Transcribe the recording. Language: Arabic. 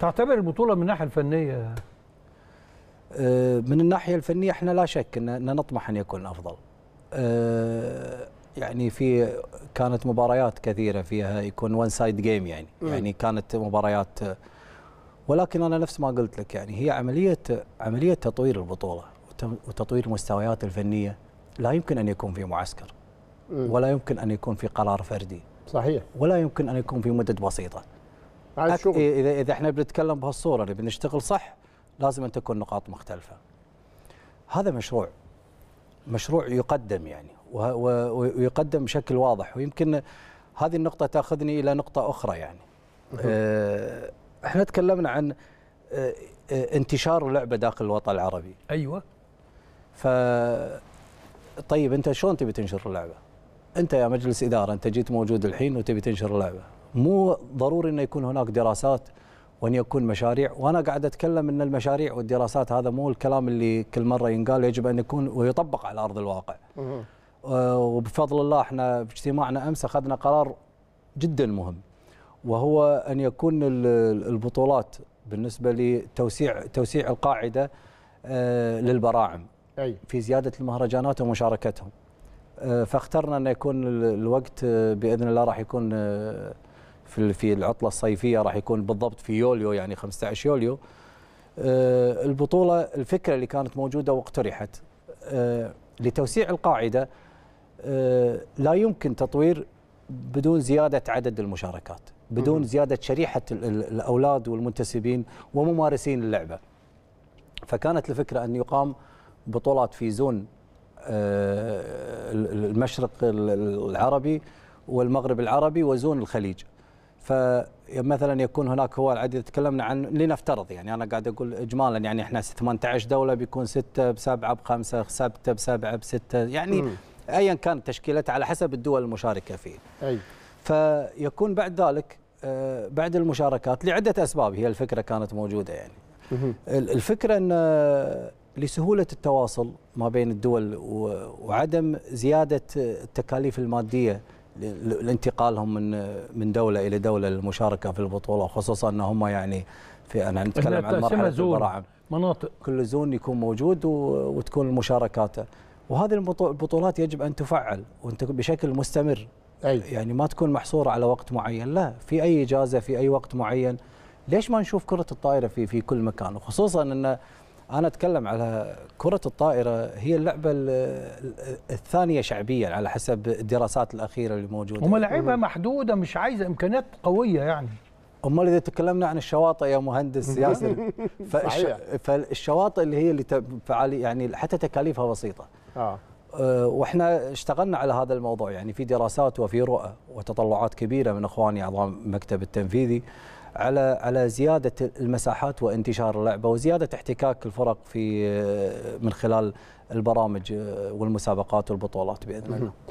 تعتبر البطوله من الناحيه الفنيه آه، من الناحيه الفنيه احنا لا شك ان نطمح ان يكون افضل آه، يعني في كانت مباريات كثيره فيها يكون وان سايد جيم يعني يعني كانت مباريات ولكن انا نفس ما قلت لك يعني هي عمليه عمليه تطوير البطوله وتطوير المستويات الفنيه لا يمكن ان يكون في معسكر ولا يمكن ان يكون في قرار فردي صحيح ولا يمكن ان يكون في مدد بسيطه الشغل اذا اذا احنا بنتكلم بهالصوره اللي بنشتغل صح لازم ان تكون نقاط مختلفه هذا مشروع مشروع يقدم يعني ويقدم بشكل واضح ويمكن هذه النقطه تاخذني الى نقطه اخرى يعني آه، احنا تكلمنا عن آه، آه، انتشار اللعبه داخل الوطن العربي ايوه ف طيب انت شلون تبي تنشر اللعبه انت يا مجلس اداره انت جيت موجود الحين وتبي تنشر اللعبه مو ضروري أن يكون هناك دراسات وأن يكون مشاريع وأنا قاعد أتكلم أن المشاريع والدراسات هذا مو الكلام اللي كل مرة ينقال يجب أن يكون ويطبق على أرض الواقع آه، وبفضل الله احنا باجتماعنا أمس أخذنا قرار جدا مهم وهو أن يكون البطولات بالنسبة لتوسيع توسيع القاعدة آه، للبراعم أي. في زيادة المهرجانات ومشاركتهم آه، فاخترنا أن يكون الوقت بإذن الله راح يكون في في العطله الصيفيه راح يكون بالضبط في يوليو يعني 15 يوليو آه، البطوله الفكره اللي كانت موجوده واقترحت آه، لتوسيع القاعده آه، لا يمكن تطوير بدون زياده عدد المشاركات بدون زياده شريحه الاولاد والمنتسبين وممارسين اللعبه فكانت الفكره ان يقام بطولات في زون المشرق العربي والمغرب العربي وزون الخليج فمثلا يكون هناك هو العديد تكلمنا عن لنفترض يعني انا قاعد اقول اجمالا يعني احنا 18 دوله بيكون سته بسبعه بخمسه سته بسبعه بسته يعني ايا كانت تشكيلتها على حسب الدول المشاركه فيه. اي فيكون بعد ذلك آه، بعد المشاركات لعده اسباب هي الفكره كانت موجوده يعني. الفكره ان آه، لسهولة التواصل ما بين الدول وعدم زيادة آه، التكاليف المادية لانتقالهم من من دوله الى دوله للمشاركه في البطوله خصوصا ان هم يعني في انا نتكلم عن مرحله البراعم مناطق كل زون يكون موجود وتكون المشاركات وهذه البطولات يجب ان تفعل وانت بشكل مستمر أي. يعني ما تكون محصوره على وقت معين لا في اي اجازه في اي وقت معين ليش ما نشوف كره الطائره في في كل مكان وخصوصا ان انا اتكلم على كره الطائره هي اللعبه الثانيه شعبيا على حسب الدراسات الاخيره اللي موجوده هم لعيبه محدوده مش عايزه امكانيات قويه يعني امال اذا تكلمنا عن الشواطئ يا مهندس ياسر فالش... فالشواطئ اللي هي اللي يعني حتى تكاليفها بسيطه آه. أه واحنا اشتغلنا على هذا الموضوع يعني في دراسات وفي رؤى وتطلعات كبيره من اخواني اعضاء المكتب التنفيذي على على زياده المساحات وانتشار اللعبه وزياده احتكاك الفرق في آه، من خلال البرامج آه، والمسابقات والبطولات باذن الله